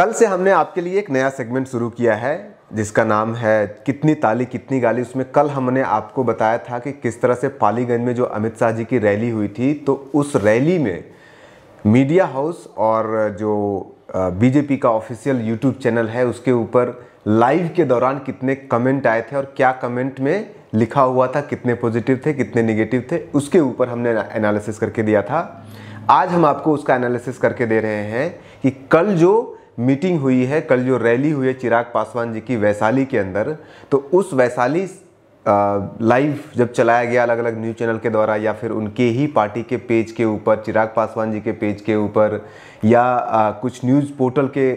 कल से हमने आपके लिए एक नया सेगमेंट शुरू किया है जिसका नाम है कितनी ताली कितनी गाली उसमें कल हमने आपको बताया था कि किस तरह से पालीगंज में जो अमित शाह जी की रैली हुई थी तो उस रैली में मीडिया हाउस और जो बीजेपी का ऑफिशियल यूट्यूब चैनल है उसके ऊपर लाइव के दौरान कितने कमेंट आए थे और क्या कमेंट में लिखा हुआ था कितने पॉजिटिव थे कितने नेगेटिव थे उसके ऊपर हमने एनालिसिस करके दिया था आज हम आपको उसका एनालिसिस करके दे रहे हैं कि कल जो मीटिंग हुई है कल जो रैली हुई है चिराग पासवान जी की वैशाली के अंदर तो उस वैशाली लाइव जब चलाया गया अलग अलग न्यूज़ चैनल के द्वारा या फिर उनके ही पार्टी के पेज के ऊपर चिराग पासवान जी के पेज के ऊपर या आ, कुछ न्यूज़ पोर्टल के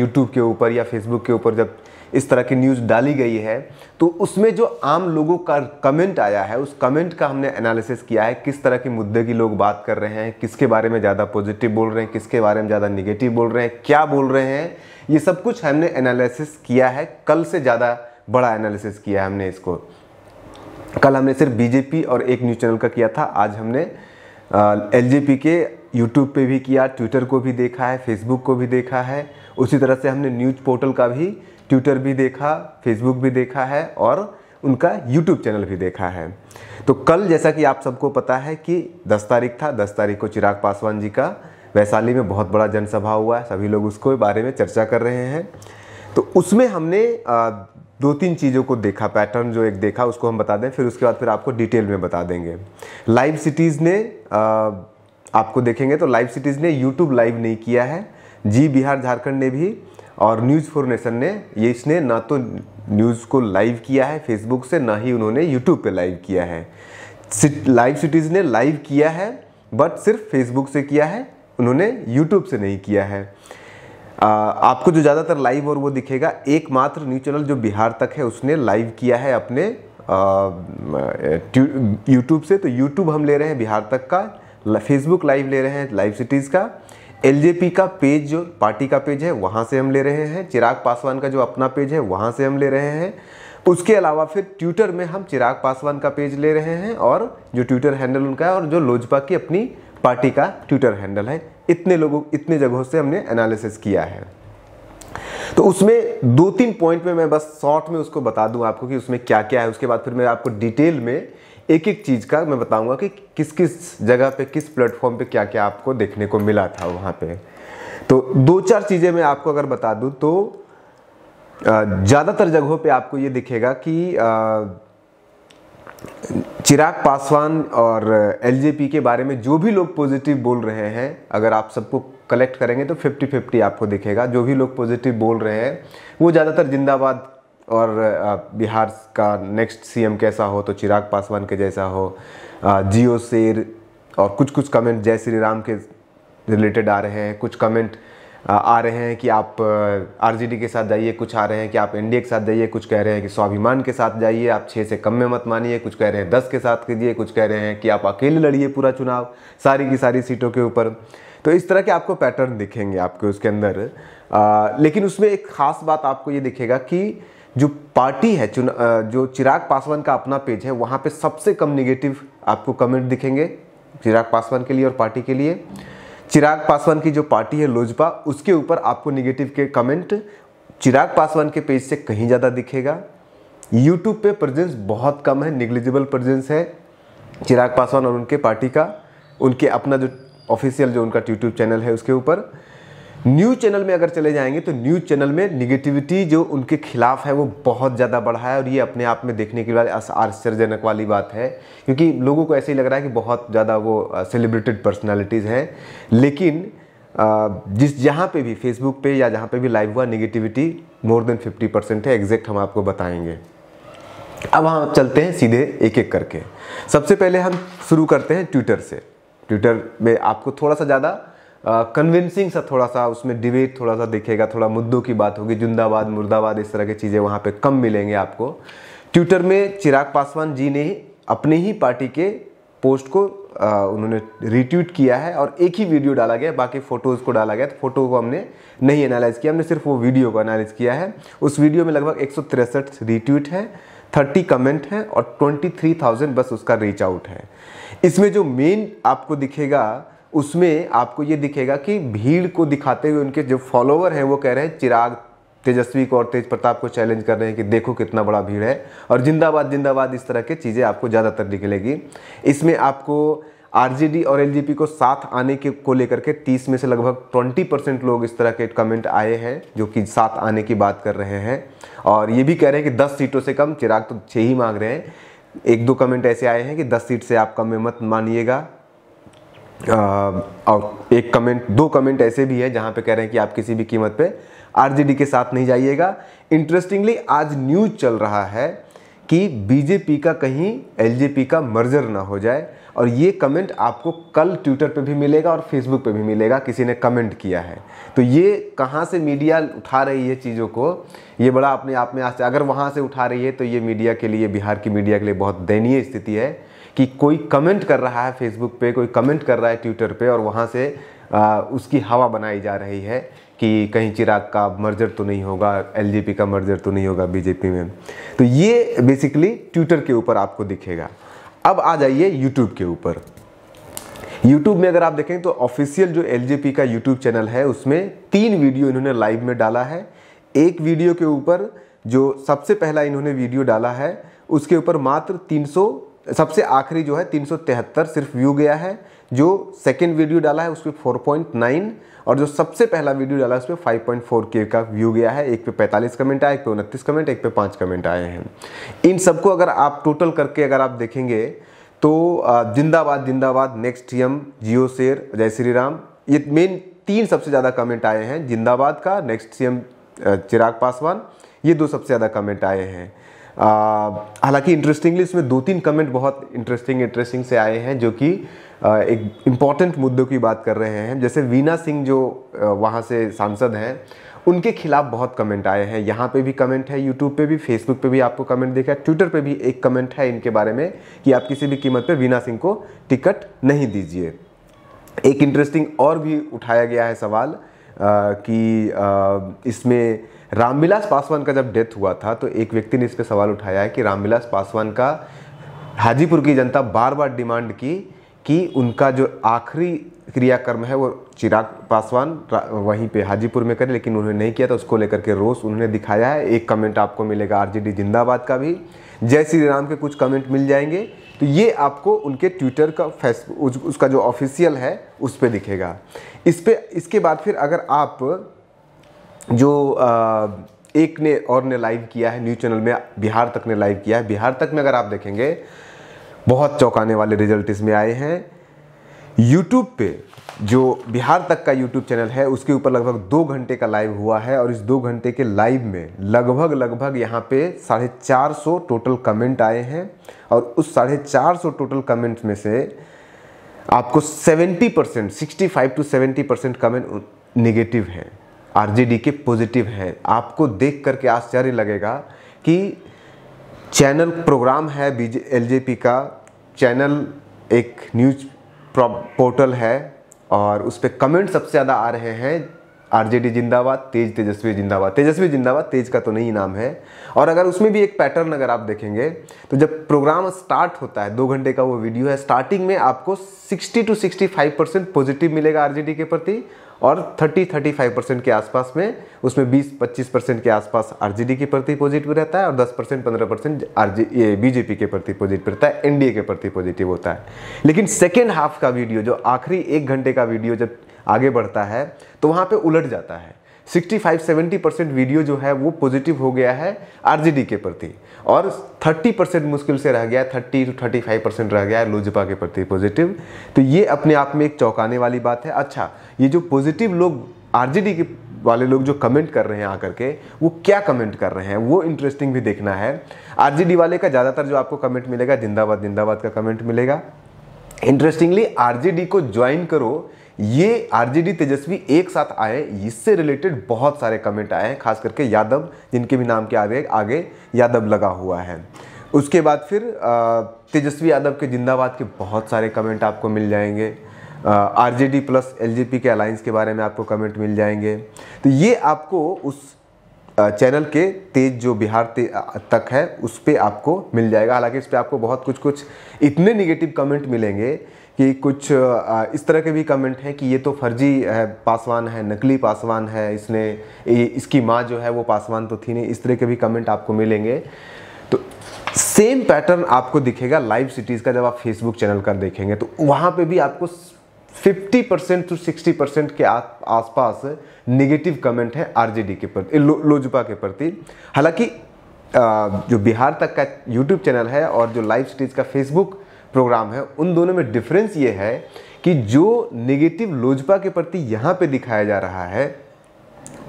यूट्यूब के ऊपर या फेसबुक के ऊपर जब इस तरह की न्यूज़ डाली गई है तो उसमें जो आम लोगों का कमेंट आया है उस कमेंट का हमने एनालिसिस किया है किस तरह के मुद्दे की लोग बात कर रहे हैं किसके बारे में ज़्यादा पॉजिटिव बोल रहे हैं किसके बारे में ज़्यादा निगेटिव बोल रहे हैं क्या बोल रहे हैं ये सब कुछ हमने एनालिसिस किया है कल से ज़्यादा बड़ा एनालिसिस किया है हमने इसको कल हमने सिर्फ बीजेपी और एक न्यूज़ चैनल का किया था आज हमने एल के यूट्यूब पे भी किया ट्विटर को भी देखा है फेसबुक को भी देखा है उसी तरह से हमने न्यूज पोर्टल का भी ट्विटर भी देखा फेसबुक भी देखा है और उनका यूट्यूब चैनल भी देखा है तो कल जैसा कि आप सबको पता है कि 10 तारीख था 10 तारीख को चिराग पासवान जी का वैशाली में बहुत बड़ा जनसभा हुआ है सभी लोग उसको बारे में चर्चा कर रहे हैं तो उसमें हमने दो तीन चीज़ों को देखा पैटर्न जो एक देखा उसको हम बता दें फिर उसके बाद फिर आपको डिटेल में बता देंगे लाइव सिटीज़ ने आपको देखेंगे तो लाइव सिटीज़ ने यूट्यूब लाइव नहीं किया है जी बिहार झारखंड ने भी और न्यूज़ फोर नेशन ने ये इसने ना तो न्यूज़ को लाइव किया है फेसबुक से ना ही उन्होंने यूट्यूब पे लाइव किया है लाइव सिटीज़ ने लाइव किया है बट सिर्फ फेसबुक से किया है उन्होंने यूट्यूब से नहीं किया है आ, आपको जो ज़्यादातर लाइव और वो दिखेगा एकमात्र न्यूज़ चैनल जो बिहार तक है उसने लाइव किया है अपने यूट्यूब से तो यूट्यूब हम ले रहे हैं बिहार तक का फेसबुक लाइव ले रहे हैं लाइव सिटीज़ का एल का पेज जो पार्टी का पेज है वहाँ से हम ले रहे हैं चिराग पासवान का जो अपना पेज है वहाँ से हम ले रहे हैं उसके अलावा फिर ट्विटर में हम चिराग पासवान का पेज ले रहे हैं और जो ट्विटर हैंडल उनका है और जो लोजपा की अपनी पार्टी का ट्विटर हैंडल है इतने लोगों इतने जगहों से हमने एनालिसिस किया है तो उसमें दो तीन पॉइंट में मैं बस शॉर्ट में उसको बता दूं आपको कि उसमें क्या क्या है उसके बाद फिर मैं आपको डिटेल में एक एक चीज़ का मैं बताऊंगा कि किस किस जगह पे किस प्लेटफॉर्म पे क्या क्या आपको देखने को मिला था वहाँ पे तो दो चार चीज़ें मैं आपको अगर बता दूँ तो ज़्यादातर जगहों पे आपको ये दिखेगा कि चिराग पासवान और एल के बारे में जो भी लोग पॉजिटिव बोल रहे हैं अगर आप सबको कलेक्ट करेंगे तो 50-50 आपको दिखेगा जो भी लोग पॉजिटिव बोल रहे हैं वो ज़्यादातर जिंदाबाद और बिहार का नेक्स्ट सीएम कैसा हो तो चिराग पासवान के जैसा हो जियो शेर और कुछ कुछ कमेंट जय श्री राम के रिलेटेड आ रहे हैं कुछ कमेंट आ रहे हैं कि आप आरजेडी के साथ जाइए कुछ आ रहे हैं कि आप एनडीए के साथ जाइए कुछ कह रहे हैं कि स्वाभिमान के साथ जाइए आप छः से कम में मत मानिए कुछ कह रहे हैं दस के साथ कीजिए कुछ कह रहे हैं कि आप अकेले लड़िए पूरा चुनाव सारी की सारी सीटों के ऊपर तो इस तरह के आपको पैटर्न दिखेंगे आपके उसके अंदर आ, लेकिन उसमें एक ख़ास बात आपको ये दिखेगा कि जो पार्टी है चुन जो चिराग पासवान का अपना पेज है वहाँ पे सबसे कम निगेटिव आपको कमेंट दिखेंगे चिराग पासवान के लिए और पार्टी के लिए चिराग पासवान की जो पार्टी है लोजपा उसके ऊपर आपको निगेटिव के कमेंट चिराग पासवान के पेज से कहीं ज़्यादा दिखेगा यूट्यूब पे प्रजेंस बहुत कम है निग्लिजिबल प्रजेंस है चिराग पासवान और उनके पार्टी का उनके अपना जो ऑफिशियल जो उनका यूट्यूब चैनल है उसके ऊपर न्यूज़ चैनल में अगर चले जाएंगे तो न्यूज़ चैनल में निगेटिविटी जो उनके खिलाफ है वो बहुत ज़्यादा बढ़ा है और ये अपने आप में देखने के बाद आश्चर्यजनक वाली बात है क्योंकि लोगों को ऐसे ही लग रहा है कि बहुत ज़्यादा वो सेलिब्रेटेड पर्सनैलिटीज़ हैं लेकिन जिस जहाँ पे भी फेसबुक पे या जहाँ पे भी लाइव हुआ निगेटिविटी मोर देन 50 परसेंट है एग्जैक्ट हम आपको बताएंगे अब हम चलते हैं सीधे एक एक करके सबसे पहले हम शुरू करते हैं ट्विटर से ट्विटर में आपको थोड़ा सा ज़्यादा कन्विंसिंग सा थोड़ा सा उसमें डिबेट थोड़ा सा दिखेगा थोड़ा मुद्दों की बात होगी जिंदाबाद मुर्दाबाद इस तरह की चीज़ें वहाँ पर कम मिलेंगे आपको ट्विटर में चिराग पासवान जी ने अपने ही पार्टी के पोस्ट को आ, उन्होंने रिट्वीट किया है और एक ही वीडियो डाला गया बाकी फ़ोटोज़ को डाला गया तो फोटो को हमने नहीं एनालाइज किया हमने सिर्फ वो वीडियो को एनालाइज किया है उस वीडियो में लगभग एक रीट्वीट है थर्टी कमेंट हैं और ट्वेंटी थ्री थाउजेंड बस उसका रीच आउट है इसमें जो मेन आपको दिखेगा उसमें आपको ये दिखेगा कि भीड़ को दिखाते हुए उनके जो फॉलोवर हैं वो कह रहे हैं चिराग तेजस्वी को और तेज प्रताप को चैलेंज कर रहे हैं कि देखो कितना बड़ा भीड़ है और जिंदाबाद जिंदाबाद इस तरह के चीज़ें आपको ज़्यादातर निकलेगी इसमें आपको आरजेडी और एलजेपी को साथ आने के को लेकर के 30 में से लगभग 20 परसेंट लोग इस तरह के कमेंट आए हैं जो कि साथ आने की बात कर रहे हैं और ये भी कह रहे हैं कि 10 सीटों से कम चिराग तो छः ही मांग रहे हैं एक दो कमेंट ऐसे आए हैं कि 10 सीट से आप कम में मत मानिएगा और एक कमेंट दो कमेंट ऐसे भी हैं जहाँ पे कह रहे हैं कि आप किसी भी कीमत पे आरजेडी के साथ नहीं जाइएगा इंटरेस्टिंगली आज न्यूज़ चल रहा है कि बीजेपी का कहीं एलजेपी का मर्जर ना हो जाए और ये कमेंट आपको कल ट्विटर पे भी मिलेगा और फेसबुक पे भी मिलेगा किसी ने कमेंट किया है तो ये कहाँ से मीडिया उठा रही है चीज़ों को ये बड़ा अपने आप में आज अगर वहाँ से उठा रही है तो ये मीडिया के लिए बिहार की मीडिया के लिए बहुत दयनीय स्थिति है कि कोई कमेंट कर रहा है फेसबुक पे कोई कमेंट कर रहा है ट्विटर पे और वहाँ से आ, उसकी हवा बनाई जा रही है कि कहीं चिराग का मर्जर तो नहीं होगा एल का मर्जर तो नहीं होगा बीजेपी में तो ये बेसिकली ट्विटर के ऊपर आपको दिखेगा अब आ जाइए यूट्यूब के ऊपर यूट्यूब में अगर आप देखें तो ऑफिशियल जो एल का यूट्यूब चैनल है उसमें तीन वीडियो इन्होंने लाइव में डाला है एक वीडियो के ऊपर जो सबसे पहला इन्होंने वीडियो डाला है उसके ऊपर मात्र तीन सबसे आखिरी जो है तीन सिर्फ व्यू गया है जो सेकेंड वीडियो डाला है उसमें फोर और जो सबसे पहला वीडियो डाला है उसमें फाइव के का व्यू गया है एक पे 45 कमेंट आए एक पे उनतीस कमेंट एक पे पाँच कमेंट आए हैं इन सबको अगर आप टोटल करके अगर आप देखेंगे तो जिंदाबाद जिंदाबाद नेक्स्ट एम जियो शेर जय श्री राम ये मेन तीन सबसे ज़्यादा कमेंट आए हैं जिंदाबाद का नेक्स्ट सी चिराग पासवान ये दो सबसे ज़्यादा कमेंट आए हैं हालांकि इंटरेस्टिंगली इसमें दो तीन कमेंट बहुत इंटरेस्टिंग इंटरेस्टिंग से आए हैं जो कि एक इम्पॉर्टेंट मुद्दों की बात कर रहे हैं जैसे वीना सिंह जो वहाँ से सांसद हैं उनके खिलाफ बहुत कमेंट आए हैं यहाँ पे भी कमेंट है यूट्यूब पे भी फेसबुक पे भी आपको कमेंट देखा है ट्विटर पे भी एक कमेंट है इनके बारे में कि आप किसी भी कीमत पे वीना सिंह को टिकट नहीं दीजिए एक इंटरेस्टिंग और भी उठाया गया है सवाल कि इसमें रामविलास पासवान का जब डेथ हुआ था तो एक व्यक्ति ने इस पर सवाल उठाया है कि रामविलास पासवान का हाजीपुर की जनता बार बार डिमांड की कि उनका जो आखिरी क्रियाकर्म है वो चिराग पासवान वहीं पे हाजीपुर में करें लेकिन उन्होंने नहीं किया तो उसको लेकर के रोस उन्होंने दिखाया है एक कमेंट आपको मिलेगा आरजेडी जिंदाबाद का भी जय श्री राम के कुछ कमेंट मिल जाएंगे तो ये आपको उनके ट्विटर का फेसबुक उसका जो ऑफिशियल है उस पर दिखेगा इस पर इसके बाद फिर अगर आप जो आ, एक ने और ने लाइव किया है न्यूज़ चैनल में बिहार तक ने लाइव किया है बिहार तक में अगर आप देखेंगे बहुत चौंकाने वाले रिजल्ट इसमें आए हैं यूट्यूब पे जो बिहार तक का यूट्यूब चैनल है उसके ऊपर लगभग दो घंटे का लाइव हुआ है और इस दो घंटे के लाइव में लगभग लगभग यहाँ पे साढ़े चार सौ टोटल कमेंट आए हैं और उस साढ़े चार सौ टोटल कमेंट्स में से आपको 70 percent sixty five to seventy percent comment negative हैं आर के पॉजिटिव हैं आपको देख करके आश्चर्य लगेगा कि चैनल प्रोग्राम है बीजे एलजेपी का चैनल एक न्यूज पोर्टल है और उस पर कमेंट सबसे ज़्यादा आ रहे हैं आरजेडी जिंदाबाद तेज तेजस्वी जिंदाबाद तेजस्वी जिंदाबाद तेज का तो नहीं नाम है और अगर उसमें भी एक पैटर्न अगर आप देखेंगे तो जब प्रोग्राम स्टार्ट होता है दो घंटे का वो वीडियो है स्टार्टिंग में आपको 60 टू 65 परसेंट पॉजिटिव मिलेगा आरजेडी के प्रति और 30-35 परसेंट के आसपास में उसमें 20-25 परसेंट के आसपास आरजेडी के प्रति पॉजिटिव रहता है और 10 परसेंट पंद्रह परसेंट ये बीजेपी के प्रति पॉजिटिव रहता है एनडीए के प्रति पॉजिटिव होता है लेकिन सेकेंड हाफ का वीडियो जो आखिरी एक घंटे का वीडियो जब आगे बढ़ता है तो वहाँ पर उलट जाता है 65-70 परसेंट वीडियो जो है वो पॉजिटिव हो गया है आरजेडी के प्रति और 30 परसेंट मुश्किल से रह गया है 30 टू 35 परसेंट रह गया है लोजपा के प्रति पॉजिटिव तो ये अपने आप में एक चौंकाने वाली बात है अच्छा ये जो पॉजिटिव लोग आरजेडी के वाले लोग जो कमेंट कर रहे हैं आकर के वो क्या कमेंट कर रहे हैं वो इंटरेस्टिंग भी देखना है आरजेडी वाले का ज़्यादातर जो आपको कमेंट मिलेगा जिंदाबाद जिंदाबाद का कमेंट मिलेगा इंटरेस्टिंगली आरजेडी को ज्वाइन करो ये आरजेडी तेजस्वी एक साथ आए इससे रिलेटेड बहुत सारे कमेंट आए हैं खास करके यादव जिनके भी नाम के आगे आगे यादव लगा हुआ है उसके बाद फिर तेजस्वी यादव के जिंदाबाद के बहुत सारे कमेंट आपको मिल जाएंगे R J D plus L J P के अलाइंस के बारे में आपको कमेंट मिल जाएंगे तो ये आपको उस चैनल के तेज जो बिहार ते, तक है उस पर आपको मिल जाएगा हालांकि इस पर आपको बहुत कुछ कुछ इतने निगेटिव कमेंट मिलेंगे कि कुछ इस तरह के भी कमेंट हैं कि ये तो फर्जी है पासवान है नकली पासवान है इसने इसकी माँ जो है वो पासवान तो थी नहीं इस तरह के भी कमेंट आपको मिलेंगे तो सेम पैटर्न आपको दिखेगा लाइव सिटीज़ का जब आप फेसबुक चैनल का देखेंगे तो वहाँ पे भी आपको 50 परसेंट टू 60 परसेंट के आसपास निगेटिव कमेंट है आरजेडी के प्रति लोजपा के प्रति हालांकि जो बिहार तक का यूट्यूब चैनल है और जो लाइव स्टेज का फेसबुक प्रोग्राम है उन दोनों में डिफरेंस ये है कि जो निगेटिव लोजपा के प्रति यहाँ पे दिखाया जा रहा है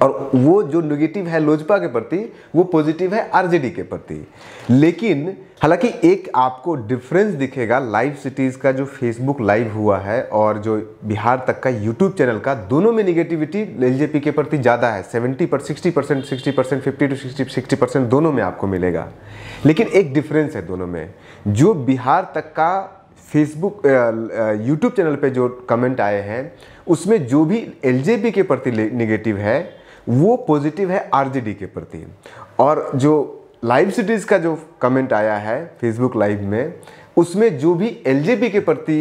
और वो जो नेगेटिव है लोजपा के प्रति वो पॉजिटिव है आरजेडी के प्रति लेकिन हालांकि एक आपको डिफरेंस दिखेगा लाइव सिटीज़ का जो फेसबुक लाइव हुआ है और जो बिहार तक का यूट्यूब चैनल का दोनों में निगेटिविटी एल के प्रति ज़्यादा है सेवेंटी पर sixty percent sixty percent fifty to sixty sixty percent दोनों में आपको मिलेगा लेकिन एक डिफरेंस है दोनों में जो बिहार तक का फेसबुक यूट्यूब चैनल पर जो कमेंट आए हैं उसमें जो भी एल के प्रति निगेटिव है वो पॉजिटिव है आरजेडी के प्रति और जो लाइव सिटीज़ का जो कमेंट आया है फेसबुक लाइव में उसमें जो भी एलजेपी के प्रति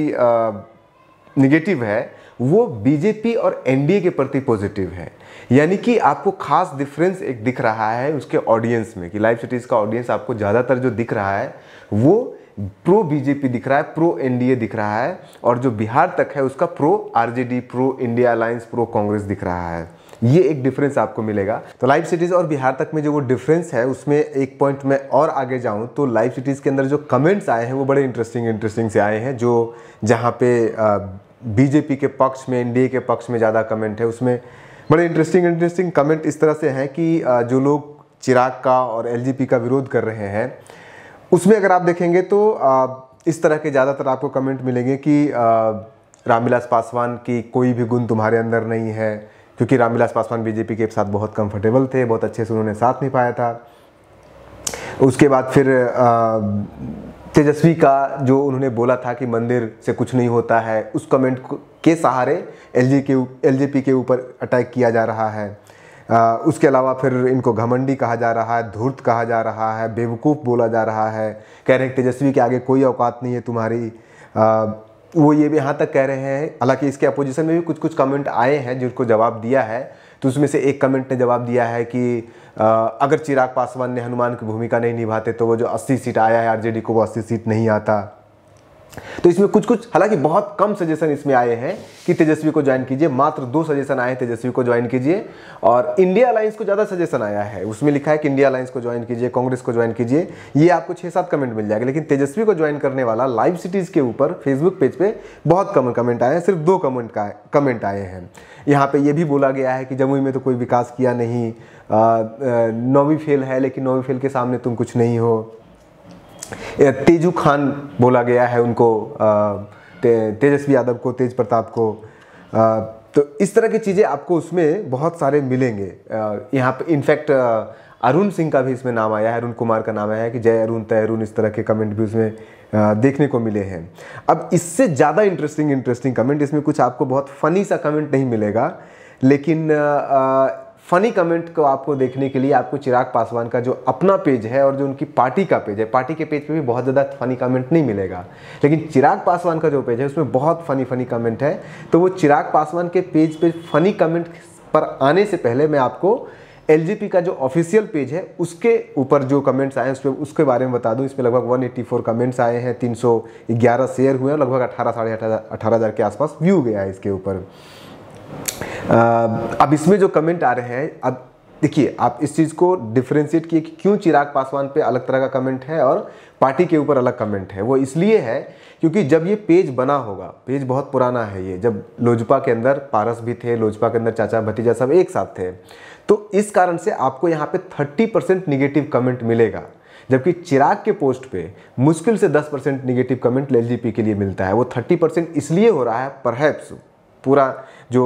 निगेटिव है वो बीजेपी और एनडीए के प्रति पॉजिटिव है यानी कि आपको खास डिफरेंस एक दिख रहा है उसके ऑडियंस में कि लाइव सिटीज़ का ऑडियंस आपको ज़्यादातर जो दिख रहा है वो प्रो बीजेपी दिख रहा है प्रो एनडीए दिख रहा है और जो बिहार तक है उसका pro RJD pro India alliance pro Congress दिख रहा है ये एक डिफरेंस आपको मिलेगा तो लाइव सिटीज़ और बिहार तक में जो वो डिफरेंस है उसमें एक पॉइंट मैं और आगे जाऊँ तो लाइव सिटीज़ के अंदर जो कमेंट्स आए हैं वो बड़े इंटरेस्टिंग इंटरेस्टिंग से आए हैं जो जहाँ पे बीजेपी के पक्ष में एनडीए के पक्ष में ज़्यादा कमेंट है उसमें बड़े इंटरेस्टिंग इंटरेस्टिंग कमेंट इस तरह से हैं कि जो लोग चिराग का और एल का विरोध कर रहे हैं उसमें अगर आप देखेंगे तो इस तरह के ज़्यादातर आपको कमेंट मिलेंगे कि रामविलास पासवान की कोई भी गुण तुम्हारे अंदर नहीं है क्योंकि रामविलास पासवान बीजेपी के साथ बहुत कंफर्टेबल थे बहुत अच्छे से उन्होंने साथ निभाया था उसके बाद फिर तेजस्वी का जो उन्होंने बोला था कि मंदिर से कुछ नहीं होता है उस कमेंट के सहारे एल के एल के ऊपर अटैक किया जा रहा है आ, उसके अलावा फिर इनको घमंडी कहा जा रहा है धूर्त कहा जा रहा है बेवकूफ़ बोला जा रहा है कह रहे हैं तेजस्वी के आगे कोई औकात नहीं है तुम्हारी आ, वो ये भी यहाँ तक कह रहे हैं हालांकि इसके अपोजिशन में भी कुछ कुछ कमेंट आए हैं जिनको जवाब दिया है तो उसमें से एक कमेंट ने जवाब दिया है कि आ, अगर चिराग पासवान ने हनुमान की भूमिका नहीं निभाते तो वो जो 80 सीट आया है आरजेडी को वो 80 सीट नहीं आता तो इसमें कुछ कुछ हालांकि बहुत कम सजेशन इसमें आए हैं कि तेजस्वी को ज्वाइन कीजिए मात्र दो सजेशन आए हैं तेजस्वी को ज्वाइन कीजिए और इंडिया अलायंस को ज़्यादा सजेशन आया है उसमें लिखा है कि इंडिया अलायंस को ज्वाइन कीजिए कांग्रेस को ज्वाइन कीजिए ये आपको छः सात कमेंट मिल जाएगा लेकिन तेजस्वी को ज्वाइन करने वाला लाइव सिटीज़ के ऊपर फेसबुक पेज पर बहुत कम कमेंट आए हैं सिर्फ दो कमेंट का कमेंट आए हैं यहाँ पर यह भी बोला गया है कि जमुई में तो कोई विकास किया नहीं नौवीं फेल है लेकिन नौवीं फेल के सामने तुम कुछ नहीं हो तेजू खान बोला गया है उनको ते, तेजस्वी यादव को तेज प्रताप को तो इस तरह की चीज़ें आपको उसमें बहुत सारे मिलेंगे यहाँ पे इनफैक्ट अरुण सिंह का भी इसमें नाम आया है अरुण कुमार का नाम आया है कि जय अरुण तय अरुण इस तरह के कमेंट भी उसमें देखने को मिले हैं अब इससे ज़्यादा इंटरेस्टिंग इंटरेस्टिंग कमेंट इसमें कुछ आपको बहुत फ़नी सा कमेंट नहीं मिलेगा लेकिन फनी कमेंट को आपको देखने के लिए आपको चिराग पासवान का जो अपना पेज है और जो उनकी पार्टी का पेज है पार्टी के पेज पे भी बहुत ज़्यादा फनी कमेंट नहीं मिलेगा लेकिन चिराग पासवान का जो पेज है उसमें बहुत फनी फनी कमेंट है तो वो चिराग पासवान के पेज पे फनी कमेंट पर आने से पहले मैं आपको एल का जो ऑफिशियल पेज है उसके ऊपर जो कमेंट्स आए हैं उस पर उसके बारे में बता दूं इसमें लगभग 184 कमेंट्स आए हैं 311 शेयर हुए हैं लगभग अठारह साढ़े अठारह हज़ार के आसपास व्यू गया है इसके ऊपर अब इसमें जो कमेंट आ रहे हैं अब देखिए आप इस चीज़ को डिफ्रेंशिएट किए कि क्यों चिराग पासवान पे अलग तरह का कमेंट है और पार्टी के ऊपर अलग कमेंट है वो इसलिए है क्योंकि जब ये पेज बना होगा पेज बहुत पुराना है ये जब लोजपा के अंदर पारस भी थे लोजपा के अंदर चाचा भतीजा सब एक साथ थे तो इस कारण से आपको यहाँ पे 30 परसेंट निगेटिव कमेंट मिलेगा जबकि चिराग के पोस्ट पे मुश्किल से 10 परसेंट निगेटिव कमेंट एल के लिए मिलता है वो 30 परसेंट इसलिए हो रहा है परहैप्स पूरा जो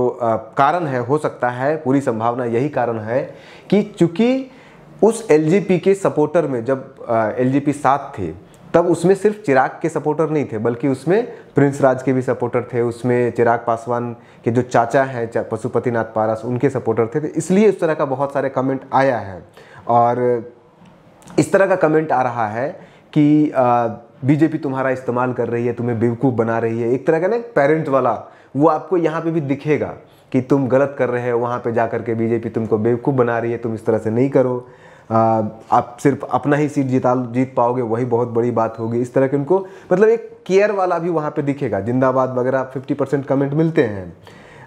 कारण है हो सकता है पूरी संभावना यही कारण है कि चूंकि उस एल के सपोर्टर में जब एल जी साथ थे तब उसमें सिर्फ चिराग के सपोर्टर नहीं थे बल्कि उसमें प्रिंस राज के भी सपोर्टर थे उसमें चिराग पासवान के जो चाचा हैं पशुपतिनाथ पारस उनके सपोर्टर थे तो इसलिए इस तरह का बहुत सारे कमेंट आया है और इस तरह का कमेंट आ रहा है कि बीजेपी तुम्हारा इस्तेमाल कर रही है तुम्हें बेवकूफ़ बना रही है एक तरह का ना पेरेंट वाला वो आपको यहाँ पे भी दिखेगा कि तुम गलत कर रहे हो वहाँ पे जा कर के बीजेपी तुमको बेवकूफ़ बना रही है तुम इस तरह से नहीं करो आ, आप सिर्फ अपना ही सीट जीता जीत पाओगे वही बहुत बड़ी बात होगी इस तरह के उनको मतलब एक केयर वाला भी वहाँ पे दिखेगा जिंदाबाद वगैरह फिफ्टी परसेंट कमेंट मिलते हैं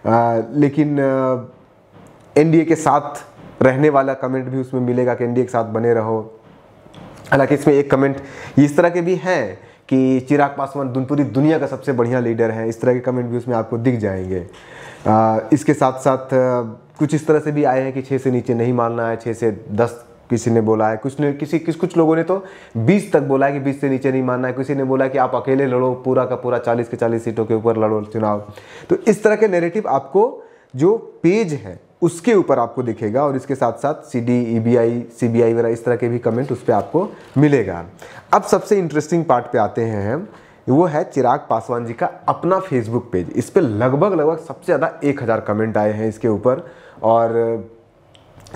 आ, लेकिन एन के साथ रहने वाला कमेंट भी उसमें मिलेगा कि एन के साथ बने रहो हालांकि इसमें एक कमेंट इस तरह के भी हैं कि चिराग पासवान दुन पूरी दुनिया का सबसे बढ़िया लीडर है इस तरह के कमेंट भी उसमें आपको दिख जाएंगे आ, इसके साथ साथ कुछ इस तरह से भी आए हैं कि छः से नीचे नहीं मानना है छः से दस किसी ने बोला है कुछ ने किसी किस कुछ लोगों ने तो 20 तक बोला है कि 20 से नीचे नहीं मानना है किसी ने बोला कि आप अकेले लड़ो पूरा का पूरा 40 के 40 सीटों के ऊपर लड़ो चुनाव तो इस तरह के नेरेटिव आपको जो पेज है उसके ऊपर आपको दिखेगा और इसके साथ साथ C D E B I C B I वगैरह इस तरह के भी कमेंट उस पर आपको मिलेगा अब सबसे इंटरेस्टिंग पार्ट पे आते हैं हम वो है चिराग पासवान जी का अपना फेसबुक पेज इस पर लगभग लगभग सबसे ज़्यादा एक हज़ार कमेंट आए हैं इसके ऊपर और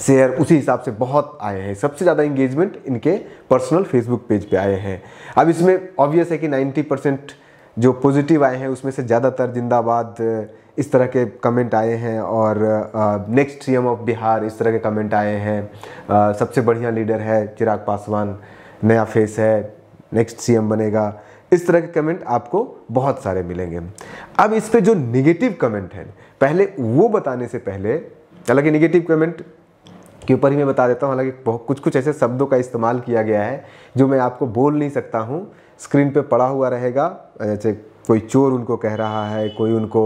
शेयर उसी हिसाब से बहुत आए हैं सबसे ज़्यादा इंगेजमेंट इनके पर्सनल फेसबुक पेज पे आए हैं अब इसमें ऑब्वियस है कि 90 परसेंट जो पॉजिटिव आए हैं उसमें से ज़्यादातर जिंदाबाद इस तरह के कमेंट आए हैं और नेक्स्ट सीएम ऑफ बिहार इस तरह के कमेंट आए हैं सबसे बढ़िया लीडर है चिराग पासवान नया फेस है नेक्स्ट सीएम बनेगा इस तरह के कमेंट आपको बहुत सारे मिलेंगे अब इस पर जो निगेटिव कमेंट हैं पहले वो बताने से पहले हालांकि निगेटिव कमेंट के ऊपर ही मैं बता देता हूँ हालांकि बहुत कुछ कुछ ऐसे शब्दों का इस्तेमाल किया गया है जो मैं आपको बोल नहीं सकता हूँ स्क्रीन पे पड़ा हुआ रहेगा जैसे कोई चोर उनको कह रहा है कोई उनको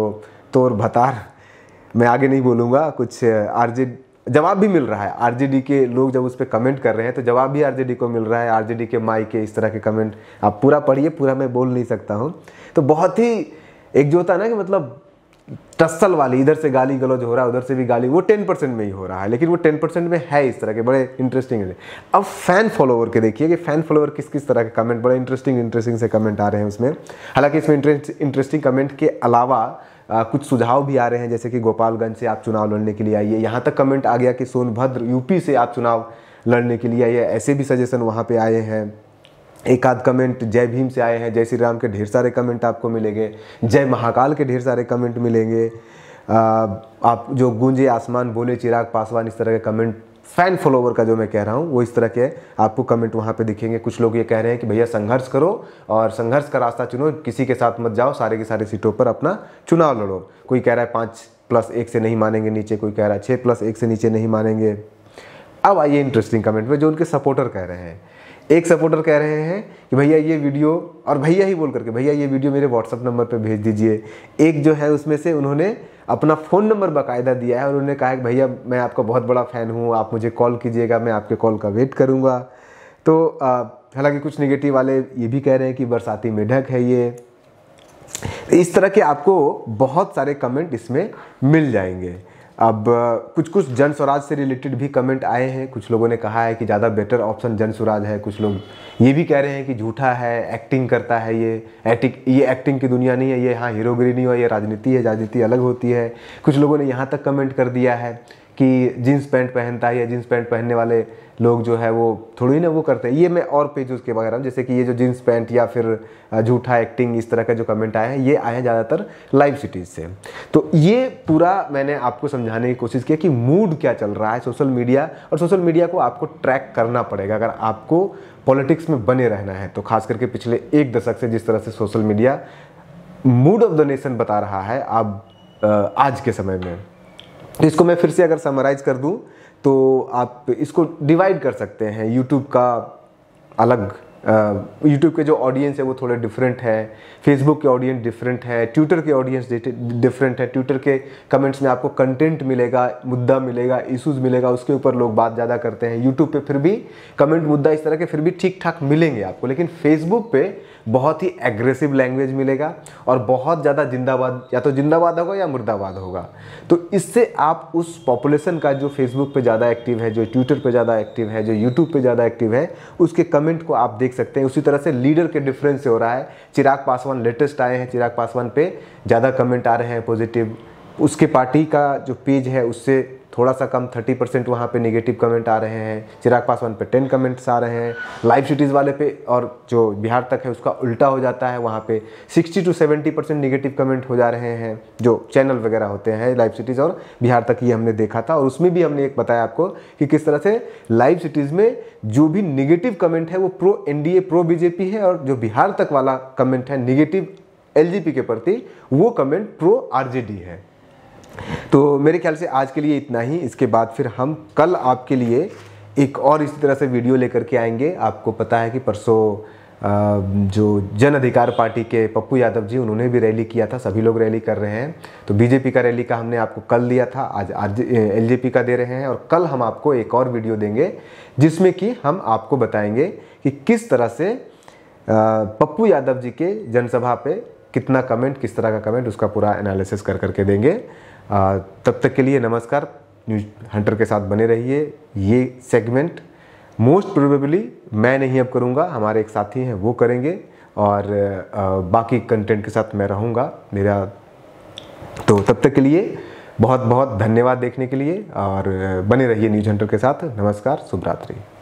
तोर भतार मैं आगे नहीं बोलूँगा कुछ आर जवाब भी मिल रहा है आर के लोग जब उस पर कमेंट कर रहे हैं तो जवाब भी आर को मिल रहा है आर के माई के इस तरह के कमेंट आप पूरा पढ़िए पूरा मैं बोल नहीं सकता हूँ तो बहुत ही एक जो होता है ना कि मतलब टस्सल वाली इधर से गाली गलौज हो रहा है उधर से भी गाली वो टेन परसेंट में ही हो रहा है लेकिन वो टेन परसेंट में है इस तरह के बड़े इंटरेस्टिंग है अब फैन फॉलोवर के देखिए कि फैन फॉलोवर किस किस तरह के कमेंट बड़े इंटरेस्टिंग इंटरेस्टिंग से कमेंट आ रहे हैं उसमें हालांकि इसमें इंटरेस्टिंग कमेंट के अलावा आ, कुछ सुझाव भी आ रहे हैं जैसे कि गोपालगंज से आप चुनाव लड़ने के लिए आइए यहाँ तक कमेंट आ गया कि सोनभद्र यूपी से आप चुनाव लड़ने के लिए आइए ऐसे भी सजेशन वहाँ पर आए हैं एक आध कमेंट जय भीम से आए हैं जय श्री राम के ढेर सारे कमेंट आपको मिलेंगे जय महाकाल के ढेर सारे कमेंट मिलेंगे आ, आप जो गूंजे आसमान बोले चिराग पासवान इस तरह के कमेंट फैन फॉलोवर का जो मैं कह रहा हूँ वो इस तरह के आपको कमेंट वहाँ पे दिखेंगे कुछ लोग ये कह रहे हैं कि भैया संघर्ष करो और संघर्ष का रास्ता चुनो किसी के साथ मत जाओ सारे के सारे सीटों पर अपना चुनाव लड़ो कोई कह रहा है पाँच प्लस एक से नहीं मानेंगे नीचे कोई कह रहा है छः प्लस एक से नीचे नहीं मानेंगे अब आइए इंटरेस्टिंग कमेंट में जो उनके सपोर्टर कह रहे हैं एक सपोर्टर कह रहे हैं कि भैया ये वीडियो और भैया ही बोल करके भैया ये वीडियो मेरे व्हाट्सअप नंबर पर भेज दीजिए एक जो है उसमें से उन्होंने अपना फ़ोन नंबर बाकायदा दिया है और उन्होंने कहा कि भैया मैं आपका बहुत बड़ा फ़ैन हूँ आप मुझे कॉल कीजिएगा मैं आपके कॉल का वेट करूँगा तो हालांकि कुछ निगेटिव वाले ये भी कह रहे हैं कि बरसाती मेढक है ये इस तरह के आपको बहुत सारे कमेंट इसमें मिल जाएंगे अब कुछ कुछ जन स्वराज से रिलेटेड भी कमेंट आए हैं कुछ लोगों ने कहा है कि ज़्यादा बेटर ऑप्शन जन स्वराज है कुछ लोग ये भी कह रहे हैं कि झूठा है एक्टिंग करता है ये एटिक ये एक्टिंग की दुनिया नहीं है ये हाँ हीरोगिरी नहीं हुआ ये राजनीति है राजनीति अलग होती है कुछ लोगों ने यहाँ तक कमेंट कर दिया है कि जीन्स पैंट पहनता है या जीन्स पैंट पहनने वाले लोग जो है वो थोड़ी ना वो करते हैं ये मैं और पेज उसके वगैरह जैसे कि ये जो जीन्स पैंट या फिर झूठा एक्टिंग इस तरह का जो कमेंट आया है ये आया ज़्यादातर लाइव सिटीज़ से तो ये पूरा मैंने आपको समझाने की कोशिश किया कि मूड क्या चल रहा है सोशल मीडिया और सोशल मीडिया को आपको ट्रैक करना पड़ेगा अगर आपको पॉलिटिक्स में बने रहना है तो खास करके पिछले एक दशक से जिस तरह से social media mood of the nation बता रहा है अब आज के समय में तो इसको मैं फिर से अगर समराइज कर दूँ तो आप इसको डिवाइड कर सकते हैं यूट्यूब का अलग यूट्यूब के जो ऑडियंस है वो थोड़े डिफरेंट है फेसबुक के ऑडियंस डिफरेंट है ट्विटर के ऑडियंस डिफरेंट है ट्विटर के कमेंट्स में आपको कंटेंट मिलेगा मुद्दा मिलेगा इश्यूज मिलेगा उसके ऊपर लोग बात ज़्यादा करते हैं यूट्यूब पे फिर भी कमेंट मुद्दा इस तरह के फिर भी ठीक ठाक मिलेंगे आपको लेकिन फेसबुक पे बहुत ही एग्रेसिव लैंग्वेज मिलेगा और बहुत ज़्यादा जिंदाबाद या तो जिंदाबाद होगा या मुर्दाबाद होगा तो इससे आप उस पॉपुलेशन का जो फेसबुक पे ज़्यादा एक्टिव है जो ट्विटर पे ज़्यादा एक्टिव है जो यूट्यूब पे ज़्यादा एक्टिव है उसके कमेंट को आप देख देख सकते हैं उसी तरह से लीडर के डिफरेंस से हो रहा है चिराग पासवान लेटेस्ट आए हैं चिराग पासवान पे ज़्यादा कमेंट आ रहे हैं पॉजिटिव उसके पार्टी का जो पेज है उससे थोड़ा सा कम थर्टी परसेंट वहाँ पर निगेटिव कमेंट आ रहे हैं चिराग पासवान पे टेन कमेंट्स आ रहे हैं लाइव सिटीज़ वाले पे और जो बिहार तक है उसका उल्टा हो जाता है वहाँ पे sixty to seventy percent negative comment हो जा रहे हैं जो चैनल वगैरह होते हैं लाइव सिटीज़ और बिहार तक ये हमने देखा था और उसमें भी हमने एक बताया आपको कि किस तरह से लाइव सिटीज़ में जो भी निगेटिव कमेंट है वो प्रो एन प्रो बीजेपी है और जो बिहार तक वाला कमेंट है निगेटिव एल के प्रति वो कमेंट प्रो आर है तो मेरे ख्याल से आज के लिए इतना ही इसके बाद फिर हम कल आपके लिए एक और इसी तरह से वीडियो लेकर के आएंगे आपको पता है कि परसों जो जन अधिकार पार्टी के पप्पू यादव जी उन्होंने भी रैली किया था सभी लोग रैली कर रहे हैं तो बीजेपी का रैली का हमने आपको कल दिया था आज आज एल का दे रहे हैं और कल हम आपको एक और वीडियो देंगे जिसमें कि हम आपको बताएंगे कि किस तरह से पप्पू यादव जी के जनसभा पे कितना कमेंट किस तरह का कमेंट उसका पूरा एनालिसिस कर करके देंगे तब तक के लिए नमस्कार न्यूज हंटर के साथ बने रहिए ये सेगमेंट मोस्ट प्रोबेबली मैं नहीं अब करूँगा हमारे एक साथी हैं वो करेंगे और बाकी कंटेंट के साथ मैं रहूँगा मेरा तो तब तक के लिए बहुत बहुत धन्यवाद देखने के लिए और बने रहिए न्यूज हंटर के साथ नमस्कार शुभरात्रि